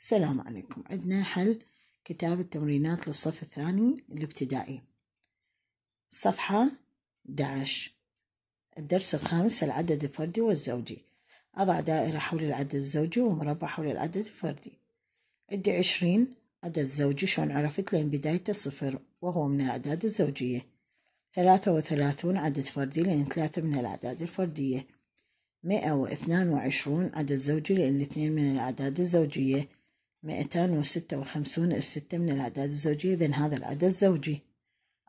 السلام عليكم عندنا حل كتاب التمرينات للصف الثاني الابتدائي صفحة 11 الدرس الخامس العدد الفردي والزوجي أضع دائرة حول العدد الزوجي ومربع حول العدد الفردي عندي عشرين عدد زوجي شلون عرفت لين بدايته صفر وهو من الأعداد الزوجية ثلاثة وثلاثون عدد فردي لأن ثلاثة من الأعداد الفردية مئة واثنان وعشرون عدد زوجي لأن اثنين من الأعداد الزوجية 256 إس 6 من الأعداد الزوجية إذن هذا العدد الزوجي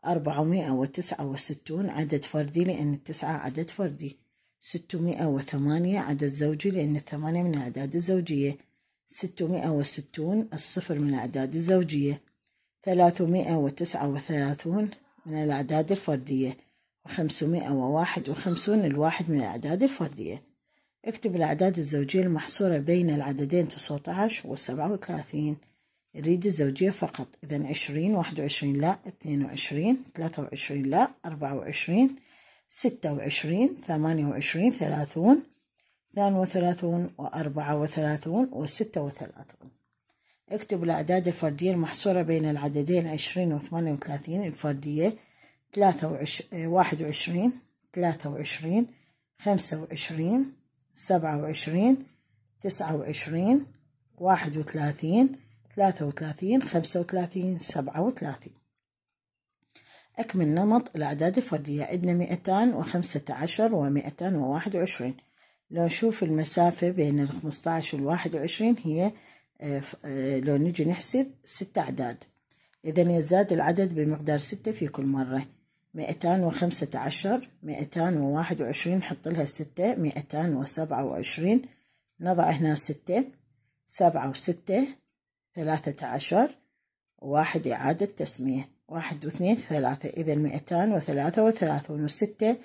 469 عدد فردي لأن التسعة عدد فردي 608 عدد زوجي لأن الثمانية من الأعداد الزوجية 660 الصفر من الأعداد الزوجية 339 من الأعداد الفردية و551 الواحد من الأعداد الفردية اكتب الأعداد الزوجية المحصورة بين العددين تسعة و 37 وثلاثين نريد الزوجية فقط إذا عشرين واحد وعشرين لا اثنين وعشرين ثلاثة وعشرين لا أربعة وعشرين ستة وعشرين ثمانية وعشرين ثلاثون اثنان وثلاثون وأربعة وثلاثون وستة وثلاثون اكتب الأعداد الفردية المحصورة بين العددين عشرين وثمانية وثلاثين الفردية ثلاثة واحد وعشرين ثلاثة وعشرين خمسة وعشرين سبعة وعشرين تسعة وعشرين واحد وثلاثين ثلاثة وثلاثين خمسة وثلاثين سبعة وثلاثين أكمل نمط الأعداد الفردية عندنا مئتان وخمسة عشر ومئتان وواحد وعشرين لو نشوف المسافة بين الخمسة عشر والواحد وعشرين هي آه، آه، لو نجي نحسب ستة أعداد إذا يزداد العدد بمقدار ستة في كل مرة مئتان وخمسة عشر مئتان وواحد وعشرين حط لها ستة مئتان وسبعة وعشرين نضع هنا ستة سبعة وستة ثلاثة عشر واحد إعادة تسمية واحد واثنين ثلاثة إذا مئتان وثلاثة وثلاثون وستة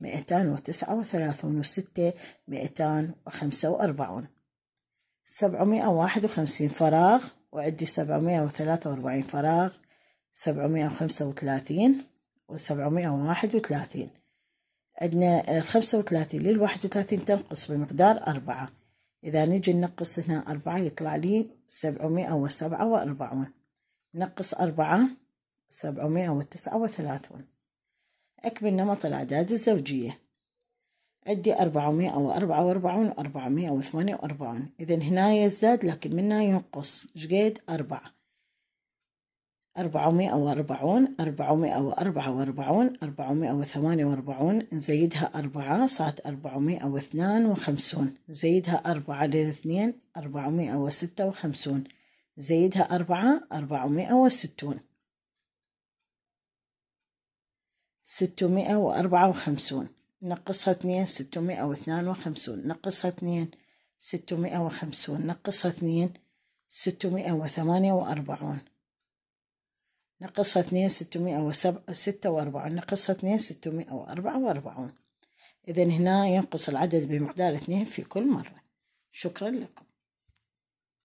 مئتان وتسعة وثلاثون وستة مئتان وخمسة وأربعون سبعمائة واحد وخمسين فراغ وعدي سبعمائة وثلاثة وأربعين فراغ سبعمائة وخمسة وثلاثين وسبعمائة وواحد وثلاثين عندنا خمسة وثلاثين للواحد وثلاثين تنقص بمقدار أربعة إذا نجي ننقص هنا أربعة يطلع لي سبعمائة وسبعة وأربعون نقص أربعة سبعمائة وتسعة وثلاثون أكمل نمط الأعداد الزوجية عندي أربعمائة وأربعة وأربعون وأربعمائة وثمانية وأربعون إذا هنا يزداد لكن منا ينقص شقد أربعة أربعمائة وأربعون أربعمائة وأربعة وأربعون أربعمائة وثمانية وأربعون نزيدها أربعة صارت أربعمائة واثنان وخمسون نزيدها أربعة للاثنين أربعمائة وستة وخمسون نزيدها أربعة أربعمائة وستون ستمائة وأربعة وخمسون نقصها اثنين ستمائة واثنان وخمسون نقصها اثنين ستمائة وخمسون نقصها اثنين ستمائة وثمانية وأربعون ناقصها اثنين ستمائة وسبعة ستة وأربعون ناقصها اثنين ستمائة وأربعة وأربعون إذا هنا ينقص العدد بمقدار اثنين في كل مرة شكرا لكم